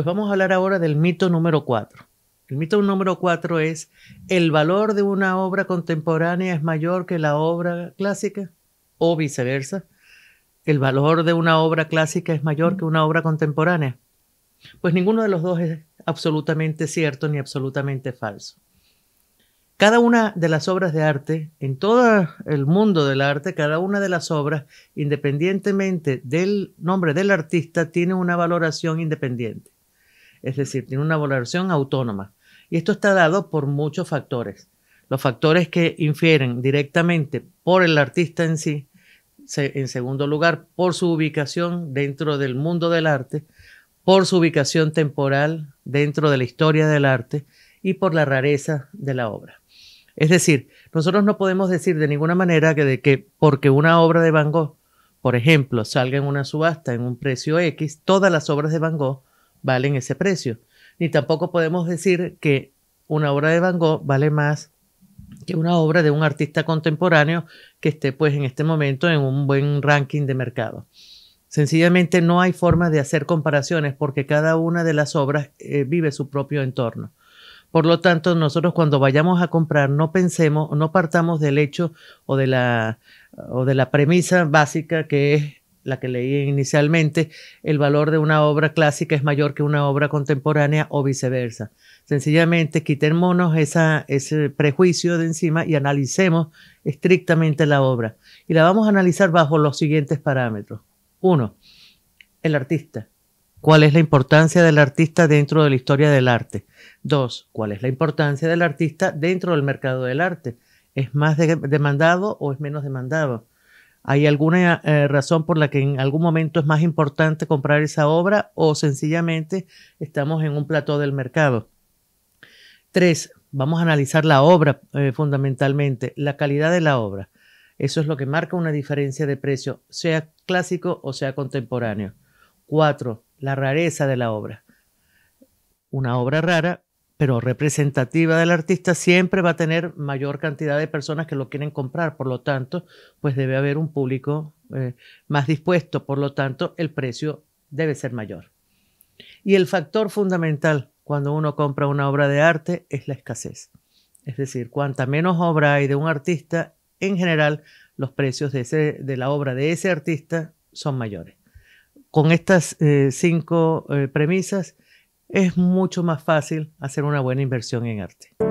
Pues vamos a hablar ahora del mito número 4. El mito número 4 es, ¿el valor de una obra contemporánea es mayor que la obra clásica? O viceversa, ¿el valor de una obra clásica es mayor que una obra contemporánea? Pues ninguno de los dos es absolutamente cierto ni absolutamente falso. Cada una de las obras de arte, en todo el mundo del arte, cada una de las obras, independientemente del nombre del artista, tiene una valoración independiente es decir, tiene una valoración autónoma. Y esto está dado por muchos factores. Los factores que infieren directamente por el artista en sí, en segundo lugar, por su ubicación dentro del mundo del arte, por su ubicación temporal dentro de la historia del arte y por la rareza de la obra. Es decir, nosotros no podemos decir de ninguna manera que, de que porque una obra de Van Gogh, por ejemplo, salga en una subasta en un precio X, todas las obras de Van Gogh valen ese precio. Ni tampoco podemos decir que una obra de Van Gogh vale más que una obra de un artista contemporáneo que esté pues en este momento en un buen ranking de mercado. Sencillamente no hay forma de hacer comparaciones porque cada una de las obras eh, vive su propio entorno. Por lo tanto, nosotros cuando vayamos a comprar no pensemos, no partamos del hecho o de la, o de la premisa básica que es la que leí inicialmente, el valor de una obra clásica es mayor que una obra contemporánea o viceversa. Sencillamente quitémonos ese prejuicio de encima y analicemos estrictamente la obra. Y la vamos a analizar bajo los siguientes parámetros. Uno, el artista. ¿Cuál es la importancia del artista dentro de la historia del arte? Dos, ¿cuál es la importancia del artista dentro del mercado del arte? ¿Es más demandado o es menos demandado? ¿Hay alguna eh, razón por la que en algún momento es más importante comprar esa obra o sencillamente estamos en un plató del mercado? Tres, vamos a analizar la obra eh, fundamentalmente, la calidad de la obra. Eso es lo que marca una diferencia de precio, sea clásico o sea contemporáneo. Cuatro, la rareza de la obra. Una obra rara pero representativa del artista siempre va a tener mayor cantidad de personas que lo quieren comprar, por lo tanto, pues debe haber un público eh, más dispuesto, por lo tanto, el precio debe ser mayor. Y el factor fundamental cuando uno compra una obra de arte es la escasez. Es decir, cuanta menos obra hay de un artista, en general los precios de, la obra de ese artista son mayores. Con estas eh, cinco eh, premisas, es mucho más fácil hacer una buena inversión en arte.